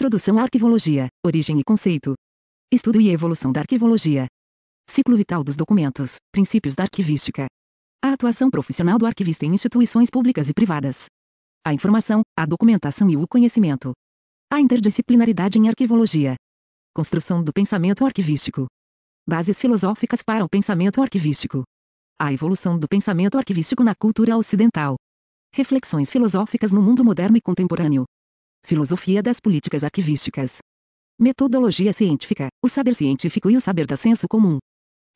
Introdução à Arquivologia, Origem e Conceito. Estudo e Evolução da Arquivologia. Ciclo Vital dos Documentos, Princípios da Arquivística. A atuação profissional do arquivista em instituições públicas e privadas. A informação, a documentação e o conhecimento. A interdisciplinaridade em arquivologia. Construção do pensamento arquivístico. Bases filosóficas para o pensamento arquivístico. A evolução do pensamento arquivístico na cultura ocidental. Reflexões filosóficas no mundo moderno e contemporâneo. Filosofia das políticas arquivísticas. Metodologia científica, o saber científico e o saber da senso comum.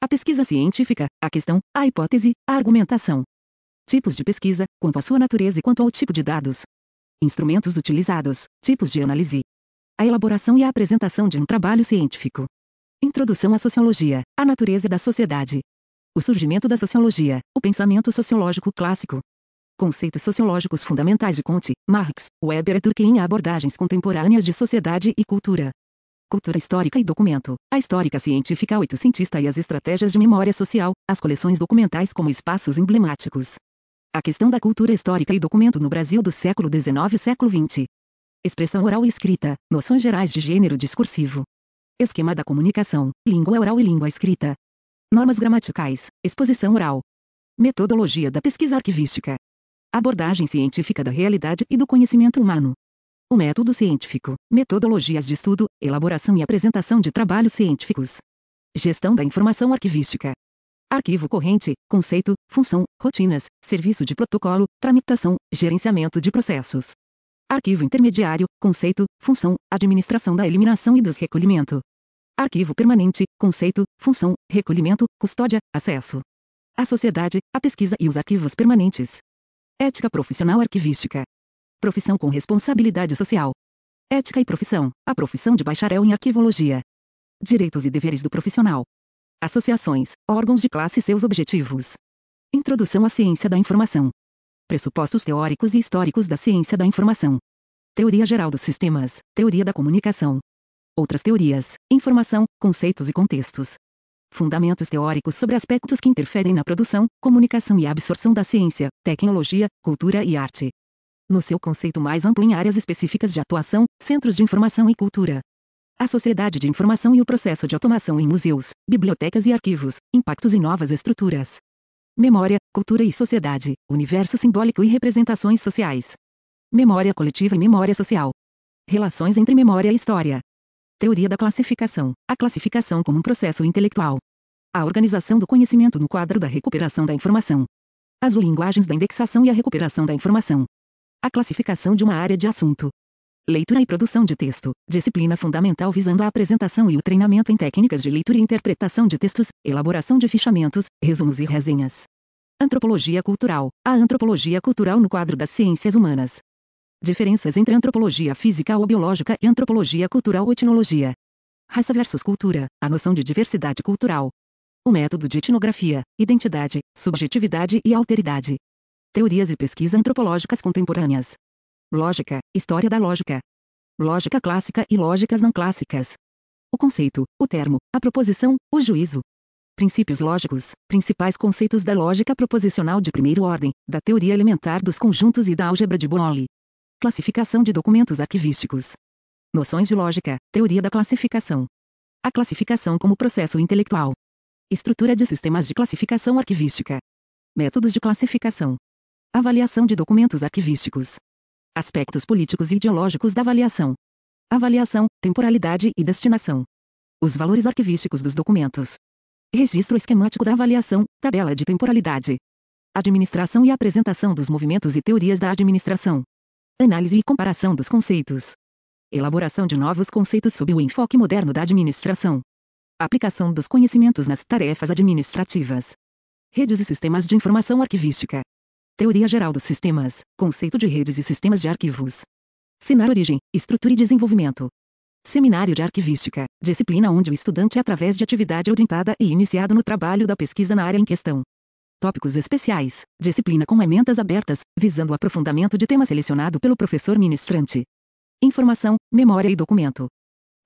A pesquisa científica, a questão, a hipótese, a argumentação. Tipos de pesquisa, quanto à sua natureza e quanto ao tipo de dados. Instrumentos utilizados, tipos de análise. A elaboração e a apresentação de um trabalho científico. Introdução à sociologia, a natureza da sociedade. O surgimento da sociologia, o pensamento sociológico clássico, conceitos sociológicos fundamentais de Comte, Marx, Weber e Durkheim a abordagens contemporâneas de sociedade e cultura. Cultura histórica e documento, a histórica científica oito cientista e as estratégias de memória social, as coleções documentais como espaços emblemáticos. A questão da cultura histórica e documento no Brasil do século XIX e século XX. Expressão oral e escrita, noções gerais de gênero discursivo. Esquema da comunicação, língua oral e língua escrita. Normas gramaticais, exposição oral. Metodologia da pesquisa arquivística, Abordagem científica da realidade e do conhecimento humano. O método científico, metodologias de estudo, elaboração e apresentação de trabalhos científicos. Gestão da informação arquivística. Arquivo corrente, conceito, função, rotinas, serviço de protocolo, tramitação, gerenciamento de processos. Arquivo intermediário, conceito, função, administração da eliminação e dos recolhimento. Arquivo permanente, conceito, função, recolhimento, custódia, acesso. A sociedade, a pesquisa e os arquivos permanentes. Ética profissional arquivística. Profissão com responsabilidade social. Ética e profissão. A profissão de bacharel em arquivologia. Direitos e deveres do profissional. Associações, órgãos de classe e seus objetivos. Introdução à ciência da informação. Pressupostos teóricos e históricos da ciência da informação. Teoria geral dos sistemas, teoria da comunicação. Outras teorias, informação, conceitos e contextos, fundamentos teóricos sobre aspectos que interferem na produção, comunicação e absorção da ciência, tecnologia, cultura e arte. No seu conceito mais amplo em áreas específicas de atuação, centros de informação e cultura. A sociedade de informação e o processo de automação em museus, bibliotecas e arquivos, impactos e novas estruturas. Memória, cultura e sociedade, universo simbólico e representações sociais. Memória coletiva e memória social. Relações entre memória e história, Teoria da classificação. A classificação como um processo intelectual. A organização do conhecimento no quadro da recuperação da informação. As linguagens da indexação e a recuperação da informação. A classificação de uma área de assunto. Leitura e produção de texto, disciplina fundamental visando a apresentação e o treinamento em técnicas de leitura e interpretação de textos, elaboração de fichamentos, resumos e resenhas. Antropologia cultural. A antropologia cultural no quadro das ciências humanas Diferenças entre antropologia física ou biológica e antropologia cultural ou etnologia. Raça versus cultura, a noção de diversidade cultural. O método de etnografia, identidade, subjetividade e alteridade. Teorias e pesquisas antropológicas contemporâneas. Lógica, história da lógica. Lógica clássica e lógicas não clássicas. O conceito, o termo, a proposição, o juízo, princípios lógicos, principais conceitos da lógica proposicional de primeira ordem, da teoria elementar dos conjuntos e da álgebra de Boole classificação de documentos arquivísticos. Noções de lógica, teoria da classificação. A classificação como processo intelectual. Estrutura de sistemas de classificação arquivística. Métodos de classificação. Avaliação de documentos arquivísticos. Aspectos políticos e ideológicos da avaliação. Avaliação, temporalidade e destinação. Os valores arquivísticos dos documentos. Registro esquemático da avaliação, tabela de temporalidade. Administração e apresentação dos movimentos e teorias da administração. Análise e comparação dos conceitos. Elaboração de novos conceitos sob o enfoque moderno da administração. Aplicação dos conhecimentos nas tarefas administrativas. Redes e sistemas de informação arquivística. Teoria geral dos sistemas, conceito de redes e sistemas de arquivos. Senar Origem, Estrutura e Desenvolvimento. Seminário de Arquivística, disciplina onde o estudante através de atividade orientada e iniciado no trabalho da pesquisa na área em questão. Tópicos especiais. Disciplina com emendas abertas, visando o aprofundamento de tema selecionado pelo professor ministrante. Informação, memória e documento.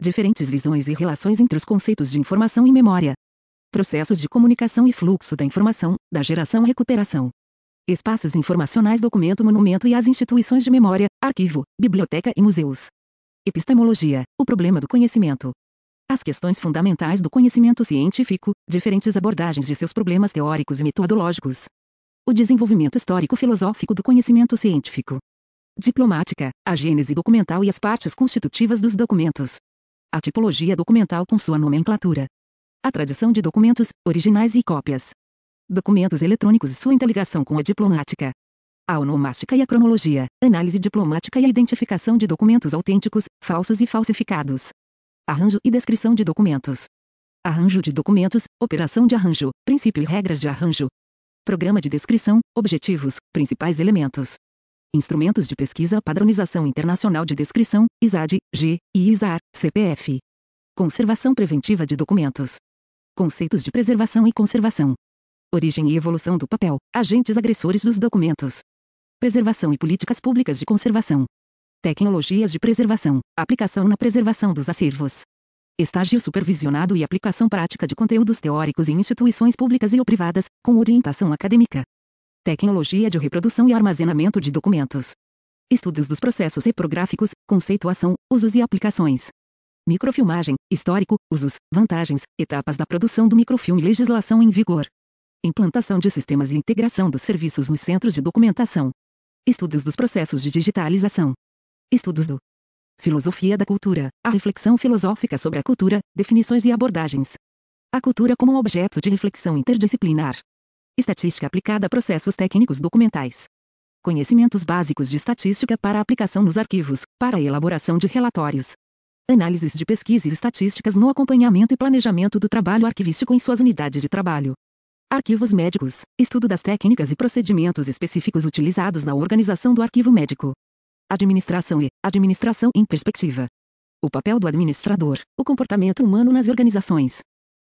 Diferentes visões e relações entre os conceitos de informação e memória. Processos de comunicação e fluxo da informação, da geração e recuperação. Espaços informacionais documento monumento e as instituições de memória, arquivo, biblioteca e museus. Epistemologia, o problema do conhecimento. As questões fundamentais do conhecimento científico, diferentes abordagens de seus problemas teóricos e metodológicos. O desenvolvimento histórico-filosófico do conhecimento científico. Diplomática, a gênese documental e as partes constitutivas dos documentos. A tipologia documental com sua nomenclatura. A tradição de documentos, originais e cópias. Documentos eletrônicos e sua interligação com a diplomática. A onomástica e a cronologia, análise diplomática e a identificação de documentos autênticos, falsos e falsificados. Arranjo e descrição de documentos. Arranjo de documentos, operação de arranjo, princípio e regras de arranjo. Programa de descrição, objetivos, principais elementos. Instrumentos de pesquisa Padronização Internacional de Descrição, ISAD, G, e ISAR, CPF. Conservação preventiva de documentos. Conceitos de preservação e conservação. Origem e evolução do papel, agentes agressores dos documentos. Preservação e políticas públicas de conservação. Tecnologias de preservação, aplicação na preservação dos acervos. Estágio supervisionado e aplicação prática de conteúdos teóricos em instituições públicas e ou privadas, com orientação acadêmica. Tecnologia de reprodução e armazenamento de documentos. Estudos dos processos reprográficos, conceituação, usos e aplicações. Microfilmagem, histórico, usos, vantagens, etapas da produção do microfilme e legislação em vigor. Implantação de sistemas e integração dos serviços nos centros de documentação. Estudos dos processos de digitalização, Estudos do Filosofia da cultura, a reflexão filosófica sobre a cultura, definições e abordagens. A cultura como um objeto de reflexão interdisciplinar. Estatística aplicada a processos técnicos documentais. Conhecimentos básicos de estatística para aplicação nos arquivos, para a elaboração de relatórios. Análises de pesquisas estatísticas no acompanhamento e planejamento do trabalho arquivístico em suas unidades de trabalho. Arquivos médicos, estudo das técnicas e procedimentos específicos utilizados na organização do arquivo médico. Administração e administração em perspectiva. O papel do administrador, o comportamento humano nas organizações.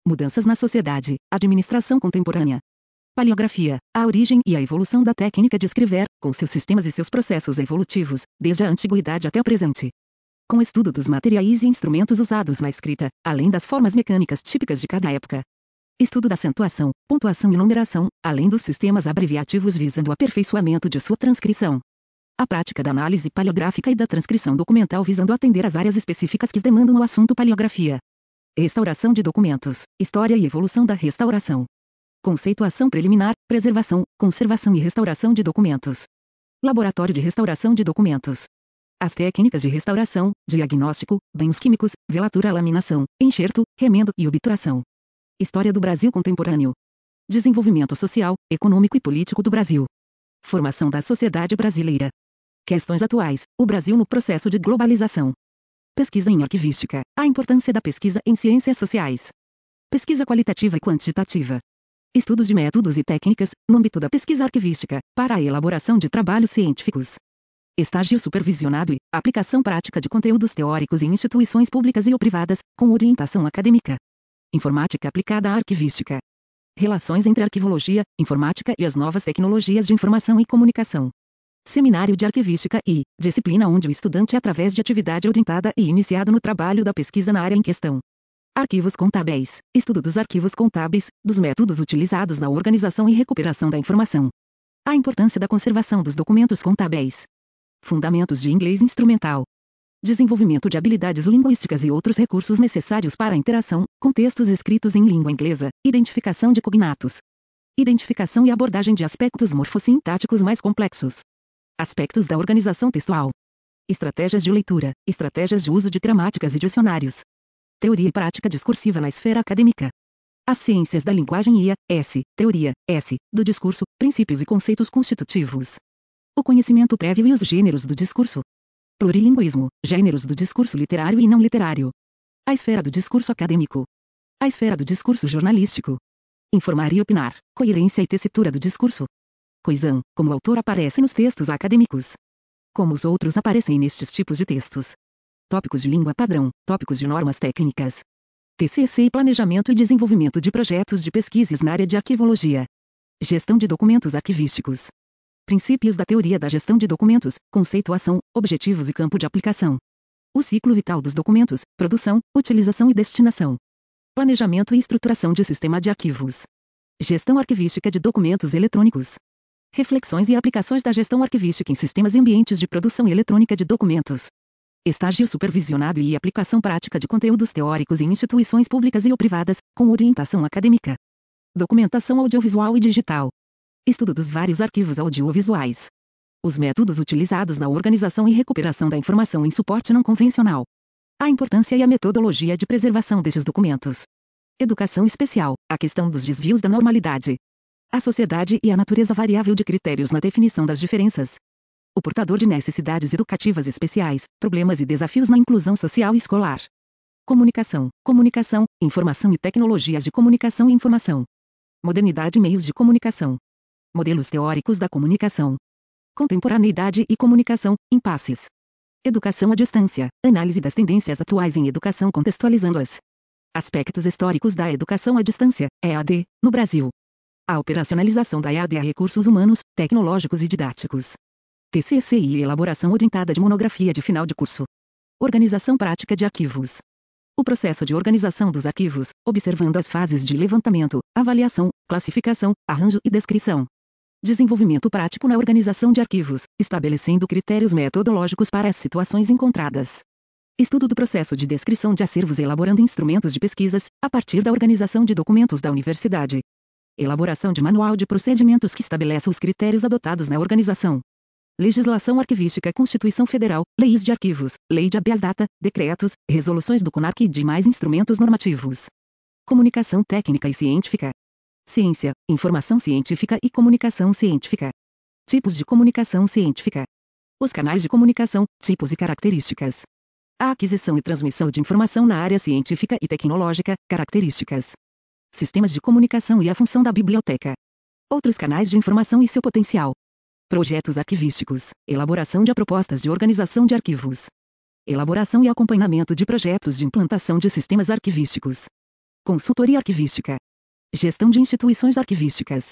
Mudanças na sociedade, administração contemporânea. Paleografia, a origem e a evolução da técnica de escrever, com seus sistemas e seus processos evolutivos, desde a antiguidade até o presente. Com estudo dos materiais e instrumentos usados na escrita, além das formas mecânicas típicas de cada época. Estudo da acentuação, pontuação e numeração, além dos sistemas abreviativos visando o aperfeiçoamento de sua transcrição. A prática da análise paleográfica e da transcrição documental visando atender às áreas específicas que demandam o assunto paleografia. Restauração de documentos, história e evolução da restauração. Conceituação preliminar, preservação, conservação e restauração de documentos. Laboratório de restauração de documentos. As técnicas de restauração, diagnóstico, banhos químicos, velatura laminação, enxerto, remendo e obturação. História do Brasil contemporâneo. Desenvolvimento social, econômico e político do Brasil. Formação da sociedade brasileira. Questões atuais: o Brasil no processo de globalização. Pesquisa em arquivística: a importância da pesquisa em ciências sociais. Pesquisa qualitativa e quantitativa. Estudos de métodos e técnicas, no âmbito da pesquisa arquivística, para a elaboração de trabalhos científicos. Estágio supervisionado e aplicação prática de conteúdos teóricos em instituições públicas e ou privadas, com orientação acadêmica. Informática aplicada à arquivística. Relações entre arquivologia, informática e as novas tecnologias de informação e comunicação. Seminário de Arquivística e disciplina onde o estudante é através de atividade orientada e iniciado no trabalho da pesquisa na área em questão. Arquivos contábeis. Estudo dos arquivos contábeis, dos métodos utilizados na organização e recuperação da informação. A importância da conservação dos documentos contábeis. Fundamentos de inglês instrumental. Desenvolvimento de habilidades linguísticas e outros recursos necessários para a interação, com textos escritos em língua inglesa, identificação de cognatos. Identificação e abordagem de aspectos morfossintáticos mais complexos. Aspectos da organização textual. Estratégias de leitura, estratégias de uso de gramáticas e dicionários. Teoria e prática discursiva na esfera acadêmica. As ciências da linguagem e a S, teoria, S, do discurso, princípios e conceitos constitutivos. O conhecimento prévio e os gêneros do discurso. Plurilinguismo, gêneros do discurso literário e não literário. A esfera do discurso acadêmico. A esfera do discurso jornalístico. Informar e opinar, coerência e tessitura do discurso. Coisan, como autor aparece nos textos acadêmicos. Como os outros aparecem nestes tipos de textos. Tópicos de língua padrão, tópicos de normas técnicas. TCC e Planejamento e Desenvolvimento de Projetos de Pesquisas na área de Arquivologia. Gestão de documentos arquivísticos. Princípios da teoria da gestão de documentos, conceituação, objetivos e campo de aplicação. O ciclo vital dos documentos, produção, utilização e destinação. Planejamento e estruturação de sistema de arquivos. Gestão arquivística de documentos eletrônicos. Reflexões e aplicações da gestão arquivística em sistemas e ambientes de produção e eletrônica de documentos. Estágio supervisionado e aplicação prática de conteúdos teóricos em instituições públicas e ou privadas, com orientação acadêmica. Documentação audiovisual e digital. Estudo dos vários arquivos audiovisuais. Os métodos utilizados na organização e recuperação da informação em suporte não convencional. A importância e a metodologia de preservação destes documentos. Educação especial, a questão dos desvios da normalidade a sociedade e a natureza variável de critérios na definição das diferenças. O portador de necessidades educativas especiais, problemas e desafios na inclusão social e escolar. Comunicação, comunicação, informação e tecnologias de comunicação e informação. Modernidade e meios de comunicação. Modelos teóricos da comunicação. Contemporaneidade e comunicação, impasses. Educação à distância, análise das tendências atuais em educação contextualizando-as. Aspectos históricos da educação à distância, EAD, no Brasil, a operacionalização da EAD a recursos humanos, tecnológicos e didáticos. TCCI e elaboração orientada de monografia de final de curso. Organização prática de arquivos. O processo de organização dos arquivos, observando as fases de levantamento, avaliação, classificação, arranjo e descrição. Desenvolvimento prático na organização de arquivos, estabelecendo critérios metodológicos para as situações encontradas. Estudo do processo de descrição de acervos elaborando instrumentos de pesquisas, a partir da organização de documentos da universidade. Elaboração de manual de procedimentos que estabeleça os critérios adotados na organização. Legislação arquivística Constituição Federal, leis de arquivos, lei de habeas data, decretos, resoluções do CONARC e demais instrumentos normativos. Comunicação técnica e científica. Ciência, informação científica e comunicação científica. Tipos de comunicação científica. Os canais de comunicação, tipos e características. A aquisição e transmissão de informação na área científica e tecnológica, características sistemas de comunicação e a função da biblioteca. Outros canais de informação e seu potencial. Projetos arquivísticos, elaboração de propostas de organização de arquivos. Elaboração e acompanhamento de projetos de implantação de sistemas arquivísticos. Consultoria arquivística. Gestão de instituições arquivísticas.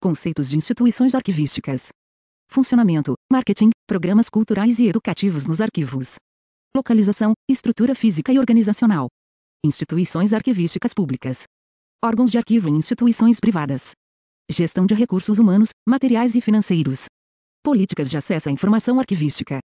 Conceitos de instituições arquivísticas. Funcionamento, marketing, programas culturais e educativos nos arquivos. Localização, estrutura física e organizacional. Instituições arquivísticas públicas órgãos de arquivo e instituições privadas. Gestão de recursos humanos, materiais e financeiros. Políticas de acesso à informação arquivística.